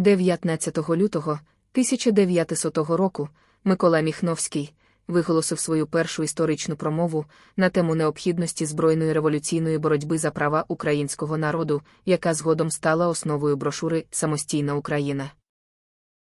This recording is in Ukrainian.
19 лютого 1900 року Микола Міхновський виголосив свою першу історичну промову на тему необхідності збройної революційної боротьби за права українського народу, яка згодом стала основою брошури Самостійна Україна.